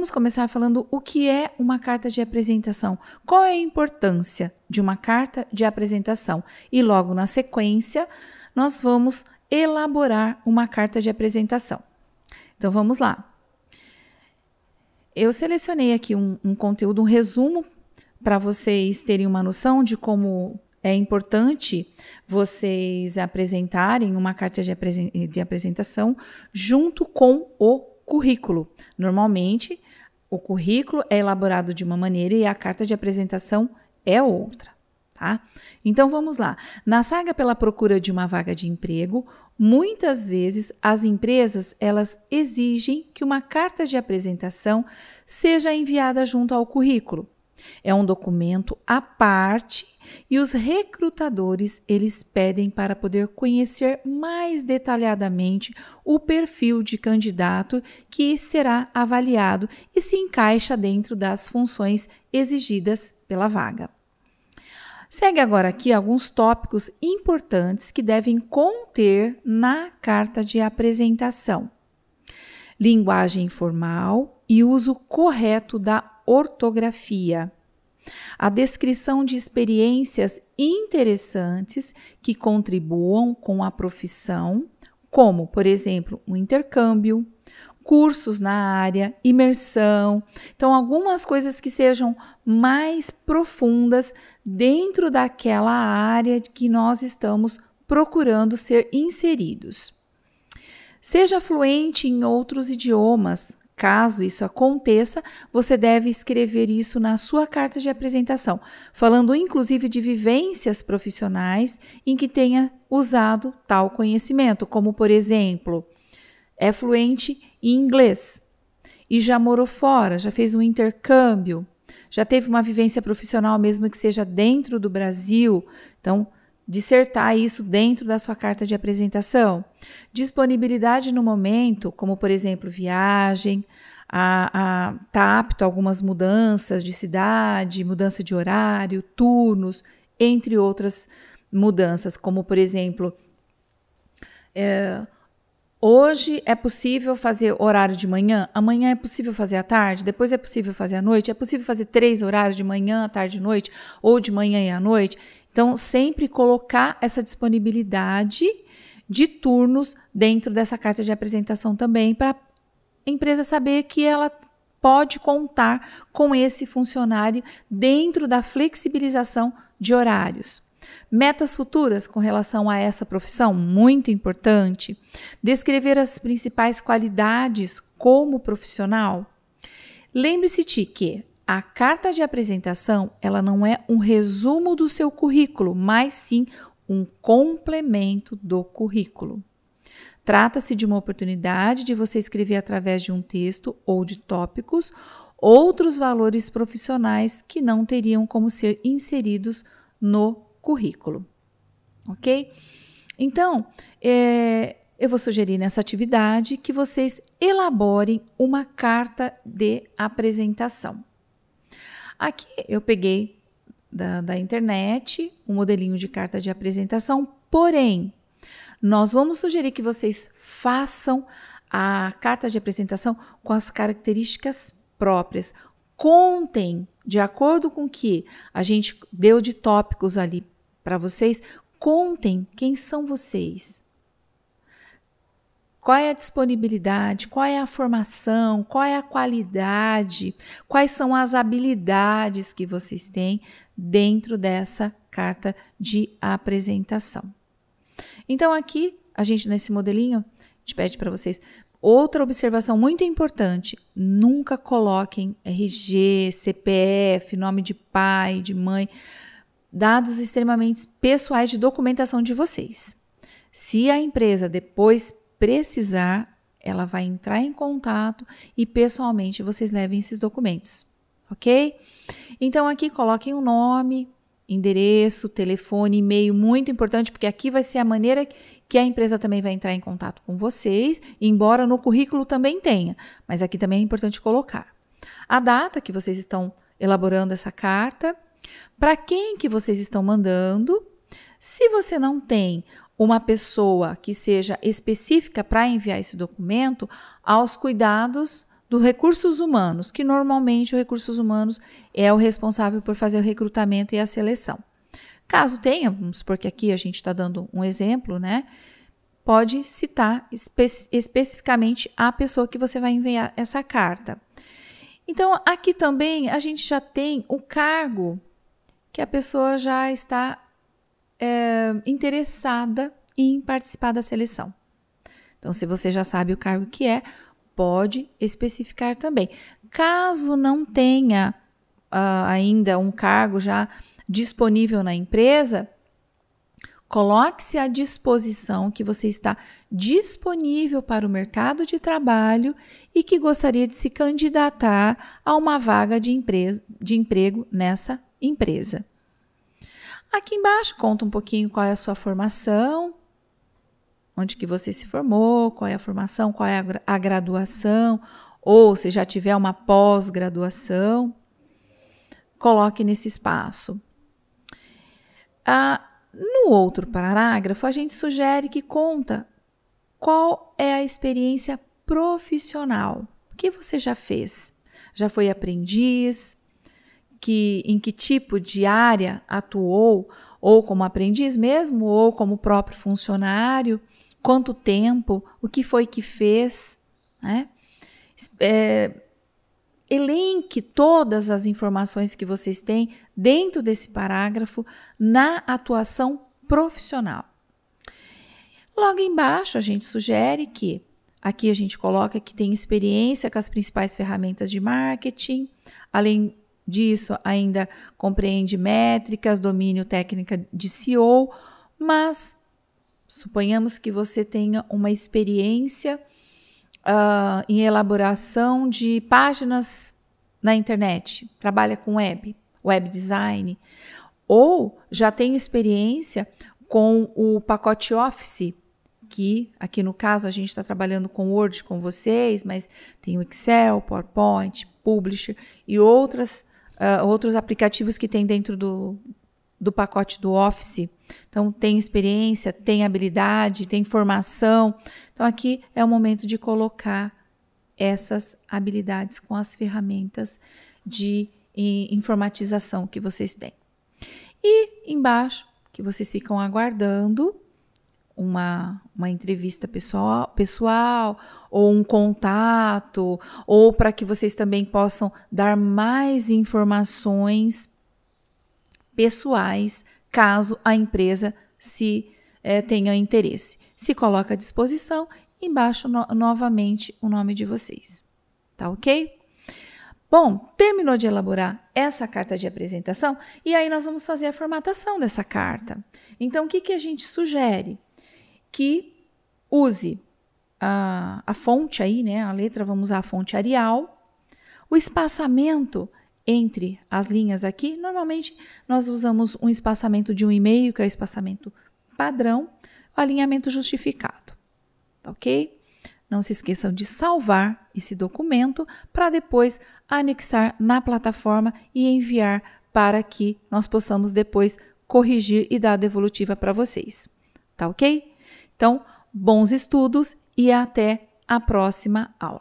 vamos começar falando o que é uma carta de apresentação. Qual é a importância de uma carta de apresentação? E logo na sequência, nós vamos elaborar uma carta de apresentação. Então vamos lá. Eu selecionei aqui um, um conteúdo, um resumo, para vocês terem uma noção de como é importante vocês apresentarem uma carta de, apresen de apresentação junto com o currículo. Normalmente, o currículo é elaborado de uma maneira e a carta de apresentação é outra. Tá? Então vamos lá. Na saga pela procura de uma vaga de emprego, muitas vezes as empresas elas exigem que uma carta de apresentação seja enviada junto ao currículo. É um documento à parte e os recrutadores eles pedem para poder conhecer mais detalhadamente o perfil de candidato que será avaliado e se encaixa dentro das funções exigidas pela vaga. Segue agora aqui alguns tópicos importantes que devem conter na carta de apresentação: linguagem formal e uso correto da ortografia. A descrição de experiências interessantes que contribuam com a profissão, como, por exemplo, um intercâmbio, cursos na área, imersão. Então, algumas coisas que sejam mais profundas dentro daquela área que nós estamos procurando ser inseridos. Seja fluente em outros idiomas, Caso isso aconteça, você deve escrever isso na sua carta de apresentação, falando inclusive de vivências profissionais em que tenha usado tal conhecimento, como por exemplo, é fluente em inglês e já morou fora, já fez um intercâmbio, já teve uma vivência profissional mesmo que seja dentro do Brasil. Então, dissertar isso dentro da sua carta de apresentação. Disponibilidade no momento, como por exemplo viagem, a, a, tá apto a algumas mudanças de cidade, mudança de horário, turnos, entre outras mudanças, como por exemplo, é, hoje é possível fazer horário de manhã, amanhã é possível fazer à tarde, depois é possível fazer à noite, é possível fazer três horários de manhã, à tarde e noite, ou de manhã e à noite. Então, sempre colocar essa disponibilidade de turnos dentro dessa carta de apresentação também, para a empresa saber que ela pode contar com esse funcionário dentro da flexibilização de horários. Metas futuras com relação a essa profissão, muito importante. Descrever as principais qualidades como profissional. Lembre-se que a carta de apresentação, ela não é um resumo do seu currículo, mas sim um complemento do currículo. Trata-se de uma oportunidade de você escrever através de um texto ou de tópicos outros valores profissionais que não teriam como ser inseridos no currículo. Ok? Então, é, eu vou sugerir nessa atividade que vocês elaborem uma carta de apresentação. Aqui eu peguei da, da internet um modelinho de carta de apresentação, porém, nós vamos sugerir que vocês façam a carta de apresentação com as características próprias. Contem, de acordo com o que a gente deu de tópicos ali para vocês, contem quem são vocês. Qual é a disponibilidade? Qual é a formação? Qual é a qualidade? Quais são as habilidades que vocês têm dentro dessa carta de apresentação? Então, aqui, a gente, nesse modelinho, te pede para vocês. Outra observação muito importante: nunca coloquem RG, CPF, nome de pai, de mãe, dados extremamente pessoais de documentação de vocês. Se a empresa depois precisar, ela vai entrar em contato e pessoalmente vocês levem esses documentos, ok? Então aqui coloquem o um nome, endereço, telefone, e-mail, muito importante, porque aqui vai ser a maneira que a empresa também vai entrar em contato com vocês, embora no currículo também tenha, mas aqui também é importante colocar. A data que vocês estão elaborando essa carta, para quem que vocês estão mandando. Se você não tem uma pessoa que seja específica para enviar esse documento aos cuidados dos recursos humanos, que normalmente o recursos humanos é o responsável por fazer o recrutamento e a seleção. Caso tenha, vamos supor que aqui a gente está dando um exemplo, né? Pode citar espe especificamente a pessoa que você vai enviar essa carta. Então, aqui também a gente já tem o cargo que a pessoa já está é, interessada em participar da seleção. Então, se você já sabe o cargo que é, pode especificar também. Caso não tenha uh, ainda um cargo já disponível na empresa, Coloque-se à disposição que você está disponível para o mercado de trabalho e que gostaria de se candidatar a uma vaga de, empresa, de emprego nessa empresa. Aqui embaixo conta um pouquinho qual é a sua formação, onde que você se formou, qual é a formação, qual é a, graduação, ou se já tiver uma pós-graduação, coloque nesse espaço. Ah, no outro parágrafo, a gente sugere que conta qual é a experiência profissional. que você já fez? Já foi aprendiz? que, em que tipo de área atuou, ou como aprendiz mesmo, ou como próprio funcionário, quanto tempo, o que foi que fez, né? É, elenque todas as informações que vocês têm dentro desse parágrafo na atuação profissional. Logo embaixo, a gente sugere que aqui a gente coloca que tem experiência com as principais ferramentas de marketing, além disso ainda compreende métricas, domínio técnica de CEO, mas suponhamos que você tenha uma experiência uh, em elaboração de páginas na internet, trabalha com web, web design, ou já tem experiência com o pacote Office, que aqui no caso a gente está trabalhando com Word com vocês, mas tem o Excel, PowerPoint, Publisher e outras uh, outros aplicativos que tem dentro do, do pacote do Office. Então, tem experiência, tem habilidade, tem formação. Então, aqui é o momento de colocar essas habilidades com as ferramentas de informatização que vocês têm. E embaixo, que vocês ficam aguardando, uma, uma entrevista pessoal, pessoal ou um contato, ou para que vocês também possam dar mais informações pessoais, caso a empresa se é, tenha interesse. Se coloca à disposição, embaixo no, novamente o nome de vocês. Tá ok? Bom, terminou de elaborar essa carta de apresentação e aí nós vamos fazer a formatação dessa carta. Então, o que, que a gente sugere? que use a, a fonte aí, né, a letra, vamos usar a fonte Arial, o espaçamento entre as linhas aqui, normalmente nós usamos um espaçamento de um e meio, que é o espaçamento padrão, o alinhamento justificado, tá ok? Não se esqueçam de salvar esse documento para depois anexar na plataforma e enviar para que nós possamos depois corrigir e dar a devolutiva para vocês, tá ok? Então, bons estudos e até a próxima aula.